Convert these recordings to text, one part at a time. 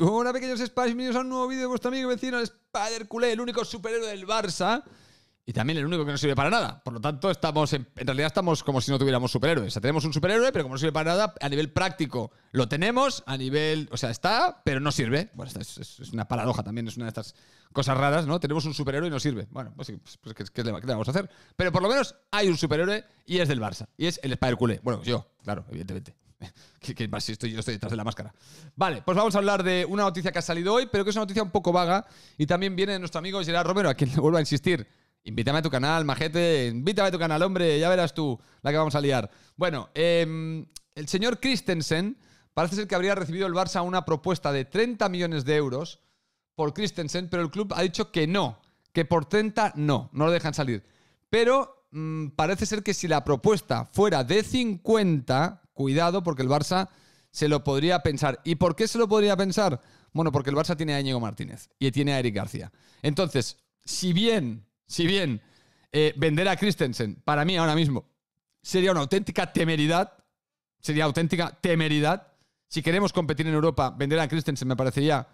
Hola pequeños Spice, bienvenidos a un nuevo vídeo de vuestro amigo vecino, el Spider Culé, el único superhéroe del Barça. Y también el único que no sirve para nada. Por lo tanto, estamos en, realidad estamos como si no tuviéramos superhéroes. O sea, tenemos un superhéroe, pero como no sirve para nada, a nivel práctico lo tenemos, a nivel. O sea, está, pero no sirve. Bueno, es, es, una paradoja también, es una de estas cosas raras, ¿no? Tenemos un superhéroe y no sirve. Bueno, pues, pues, pues ¿qué, qué, le, vamos a hacer? Pero por lo menos hay un superhéroe y es del Barça. Y es el Spider Culé. Bueno, yo, claro, evidentemente. que, si estoy, yo estoy detrás de la máscara. Vale, pues vamos a hablar de una noticia que ha salido hoy, pero que es una noticia un poco vaga. Y también viene nuestro amigo Gerard Romero, a quien le vuelvo a insistir. Invítame a tu canal, majete. Invítame a tu canal, hombre. Ya verás tú la que vamos a liar. Bueno, em, el señor Christensen parece ser que habría recibido el Barça una propuesta de 30 millones de euros por Christensen, pero el club ha dicho que no, que por 30 no, no lo dejan salir. Pero mm, parece ser que si la propuesta fuera de 50, cuidado porque el Barça se lo podría pensar. ¿Y por qué se lo podría pensar? Bueno, porque el Barça tiene a Íñigo Martínez y tiene a Eric García. Entonces, si bien, si bien eh, vender a Christensen para mí ahora mismo sería una auténtica temeridad, sería auténtica temeridad. Si queremos competir en Europa, vender a Christensen me parecería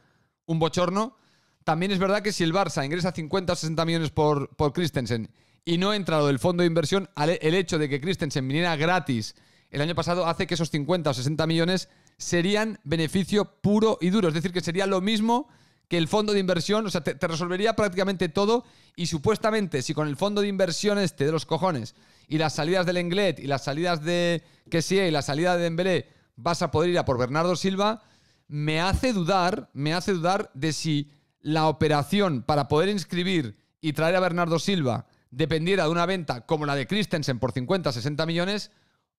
un bochorno. También es verdad que si el Barça ingresa 50 o 60 millones por, por Christensen y no entra lo del fondo de inversión, el hecho de que Christensen viniera gratis el año pasado hace que esos 50 o 60 millones serían beneficio puro y duro. Es decir, que sería lo mismo que el fondo de inversión, o sea, te, resolvería prácticamente todo y supuestamente si con el fondo de inversión este de los cojones y las salidas del Englet y las salidas de sí y la salida de Dembélé vas a poder ir a por Bernardo Silva, me hace dudar, me hace dudar de si la operación para poder inscribir y traer a Bernardo Silva dependiera de una venta como la de Christensen por 50, 60 millones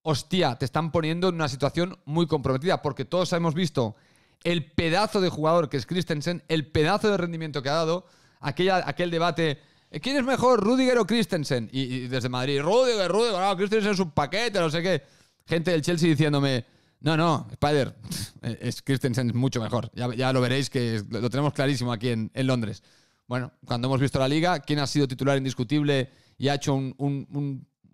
hostia, te están poniendo en una situación muy comprometida, porque todos hemos visto el pedazo de jugador que es Christensen, el pedazo de rendimiento que ha dado, aquella, aquel debate, ¿quién es mejor, Rudiger o Christensen? Y, desde Madrid, Rudiger, Rudiger, no, ah, Christensen es un paquete, no sé qué. Gente del Chelsea diciéndome, no, no, Spider, eh, es Christensen es mucho mejor, ya, lo veréis que lo tenemos clarísimo aquí en, Londres. Bueno, cuando hemos visto la liga, ¿quién ha sido titular indiscutible y ha hecho un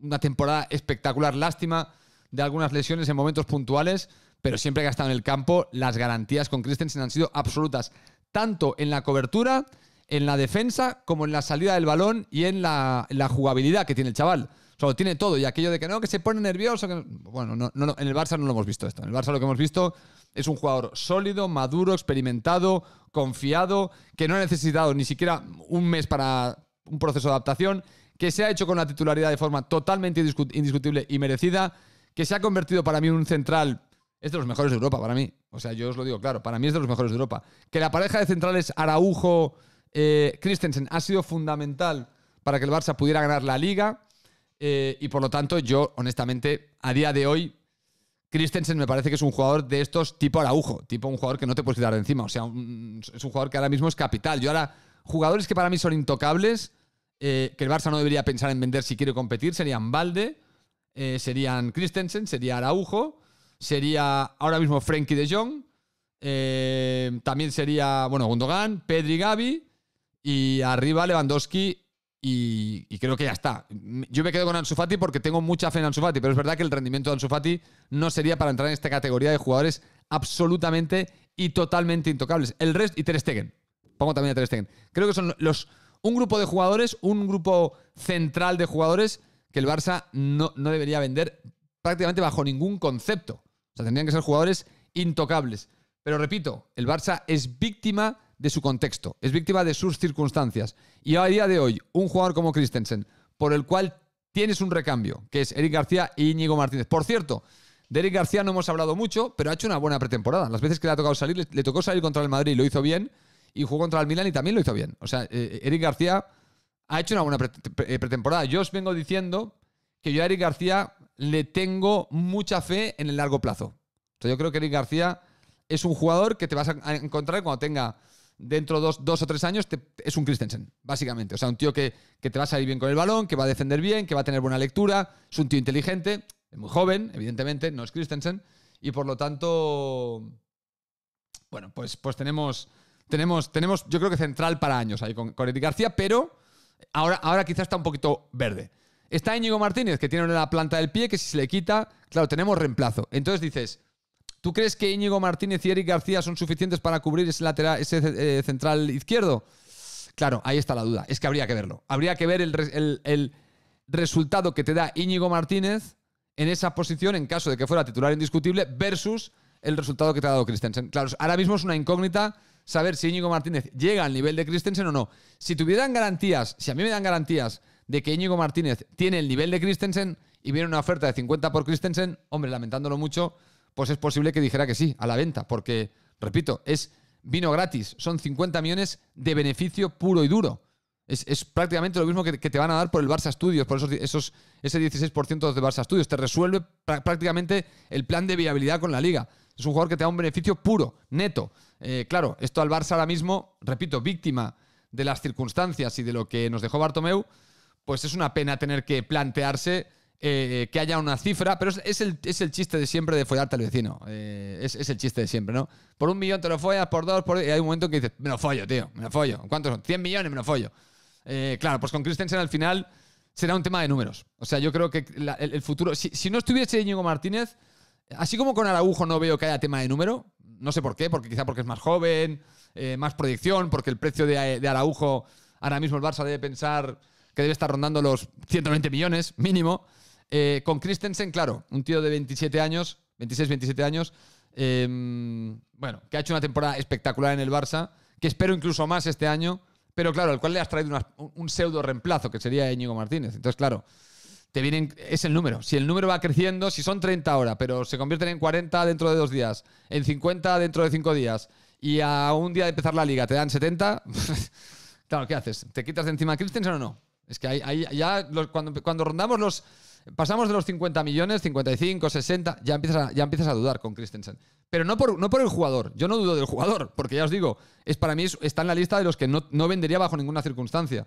una temporada espectacular. Lástima de algunas lesiones en momentos puntuales, pero siempre que ha estado en el campo, las garantías con Christensen han sido absolutas, tanto en la cobertura, en la defensa, como en la salida del balón y en la, jugabilidad que tiene el chaval. O tiene todo. Y aquello de que no, que se pone nervioso. Bueno, no, no, en el Barça no lo hemos visto esto. En el Barça lo que hemos visto es un jugador sólido, maduro, experimentado, confiado, que no ha necesitado ni siquiera un mes para un proceso de adaptación, que se ha hecho con la titularidad de forma totalmente indiscutible y merecida, que se ha convertido para mí en un central, es de los mejores de Europa para mí, o sea, yo os lo digo claro, para mí es de los mejores de Europa, que la pareja de centrales Araujo, eh, Christensen ha sido fundamental para que el Barça pudiera ganar la liga eh, y por lo tanto yo honestamente a día de hoy Christensen me parece que es un jugador de estos tipo Araujo, tipo un jugador que no te puedes quitar encima. O sea, es un jugador que ahora mismo es capital. Yo ahora, jugadores que para mí son intocables, eh, que el Barça no debería pensar en vender si quiere competir serían Valde, eh, serían Christensen, sería Araujo, sería ahora mismo Frenkie de Jong, eh, también sería, bueno, Gundogan, Pedri Gavi y arriba Lewandowski y, y, creo que ya está. Yo me quedo con Ansu Fati porque tengo mucha fe en Ansu Fati, pero es verdad que el rendimiento de Ansu Fati no sería para entrar en esta categoría de jugadores absolutamente y totalmente intocables. El resto y Ter Stegen. Pongo también a Ter Stegen. Creo que son los un grupo de jugadores, un grupo central de jugadores que el Barça no, debería vender prácticamente bajo ningún concepto. O sea, tendrían que ser jugadores intocables. Pero repito, el Barça es víctima de su contexto, es víctima de sus circunstancias. Y a día de hoy, un jugador como Christensen, por el cual tienes un recambio, que es Eric García y Íñigo Martínez. Por cierto, de Eric García no hemos hablado mucho, pero ha hecho una buena pretemporada. Las veces que le ha tocado salir, le, tocó salir contra el Madrid y lo hizo bien y jugó contra el Milan y también lo hizo bien. O sea, eh, eh, Eric García ha hecho una buena eh, pretemporada. Yo os vengo diciendo que yo a Eric García le tengo mucha fe en el largo plazo. O sea, yo creo que Eric García es un jugador que te vas a encontrar cuando tenga dentro de dos, dos, o tres años, es un Christensen, básicamente. O sea, un tío que, te va a salir bien con el balón, que va a defender bien, que va a tener buena lectura, es un tío inteligente, es muy joven, evidentemente, no es Christensen. Y por lo tanto, bueno, pues, pues tenemos tenemos, yo creo que central para años ahí con, Eric García, pero ahora, ahora quizás está un poquito verde. Está Íñigo Martínez, que tiene una planta del pie, que si se le quita, claro, tenemos reemplazo. Entonces dices, ¿tú crees que Íñigo Martínez y Eric García son suficientes para cubrir ese, lateral, ese eh, central izquierdo? Claro, ahí está la duda. Es que habría que verlo. Habría que ver el, el, el resultado que te da Íñigo Martínez en esa posición en caso de que fuera titular indiscutible versus el resultado que te ha dado Christensen. Claro, ahora mismo es una incógnita saber si Íñigo Martínez llega al nivel de Christensen o no. Si tuvieran garantías, si a mí me dan garantías de que Íñigo Martínez tiene el nivel de Christensen y viene una oferta de 50 por Christensen, hombre, lamentándolo mucho, pues es posible que dijera que sí, a la venta, porque, repito, es vino gratis, son 50 millones de beneficio puro y duro. Es, prácticamente lo mismo que, te van a dar por el Barça Studios, por esos, esos ese 16% de Barça Studios. Te resuelve prácticamente el plan de viabilidad con la liga. Es un jugador que te da un beneficio puro, neto. Eh, claro, esto al Barça ahora mismo, repito, víctima de las circunstancias y de lo que nos dejó Bartomeu, pues es una pena tener que plantearse eh, que haya una cifra, pero es, el, chiste de siempre de follarte al vecino. Eh, es, el chiste de siempre, ¿no? Por un millón te lo follas, por dos, por... Y hay un momento que dices, me lo follo, tío, me lo follo. ¿Cuántos son? 100 millones, me lo follo. claro, pues con Christensen al final será un tema de números. O sea, yo creo que el, futuro... Si, si no estuviese Íñigo Martínez Así como con Araujo no veo que haya tema de número, no sé por qué, porque quizá porque es más joven, eh, más proyección, porque el precio de, Araujo, ahora mismo el Barça debe pensar que debe estar rondando los 120 millones mínimo. Eh, con Christensen, claro, un tío de 27 años, 26, 27 años, em, bueno, que ha hecho una temporada espectacular en el Barça, que espero incluso más este año, pero claro, al cual le has traído un pseudo reemplazo, que sería Íñigo Martínez. Entonces, claro, te vienen, es el número. Si el número va creciendo, si son 30 ahora, pero se convierten en 40 dentro de dos días, en 50 dentro de cinco días, y a un día de empezar la liga te dan 70, claro, ¿qué haces? ¿Te quitas de encima a Christensen o no? Es que ahí, ya cuando, cuando rondamos los pasamos de los 50 millones, 55, 60, ya empiezas a, ya empiezas a dudar con Christensen. Pero no por, no por el jugador, yo no dudo del jugador, porque ya os digo, es para mí está en la lista de los que no, no vendería bajo ninguna circunstancia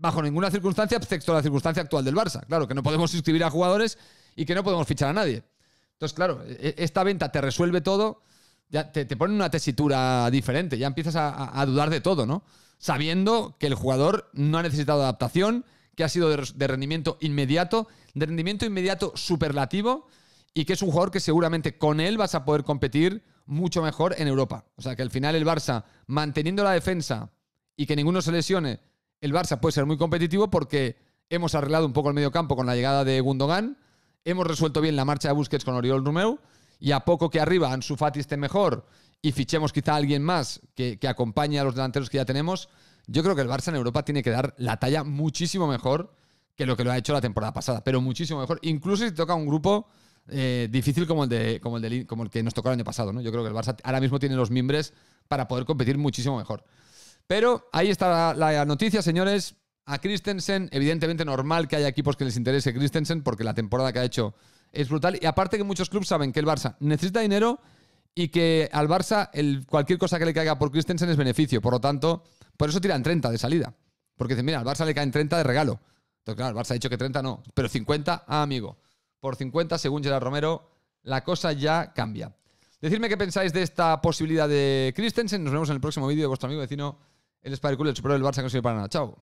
bajo ninguna circunstancia, excepto la circunstancia actual del Barça. Claro, que no podemos inscribir a jugadores y que no podemos fichar a nadie. Entonces, claro, e-, e-, esta venta te resuelve todo, ya te, ponen pone una tesitura diferente, ya empiezas a, dudar de todo, ¿no? Sabiendo que el jugador no ha necesitado adaptación, que ha sido de rendimiento inmediato, de rendimiento inmediato superlativo, y que es un jugador que seguramente con él vas a poder competir mucho mejor en Europa. O sea que al final el Barça, manteniendo la defensa y que ninguno se lesione, el Barça puede ser muy competitivo porque hemos arreglado un poco el medio campo con la llegada de Gundogan, hemos resuelto bien la marcha de Busquets con Oriol Romeu y a poco que arriba Ansu Fati esté mejor y fichemos quizá a alguien más que, acompañe a los delanteros que ya tenemos, yo creo que el Barça en Europa tiene que dar la talla muchísimo mejor que lo que lo ha hecho la temporada pasada, pero muchísimo mejor, incluso si toca un grupo eh, difícil como el, de, como, el como el que nos tocó el año pasado. ¿no? Yo creo que el Barça ahora mismo tiene los mimbres para poder competir muchísimo mejor. Pero ahí está la, noticia, señores. A Christensen, evidentemente normal que haya equipos que les interese Christensen porque la temporada que ha hecho es brutal. Y aparte que muchos clubes saben que el Barça necesita dinero y que al Barça cualquier cosa que le caiga por Christensen es beneficio. Por lo tanto, por eso tiran 30 de salida. Porque dicen, mira, al Barça le caen 30 de regalo. Entonces, claro, el Barça ha dicho que 30 no, pero 50, ah, amigo. Por 50, según Gerard Romero, la cosa ya cambia. Decidme qué pensáis de esta posibilidad de Christensen. Nos vemos en el próximo vídeo de vuestro amigo vecino. El Spider pero el Super del Barça que no sirve para nada. Chao.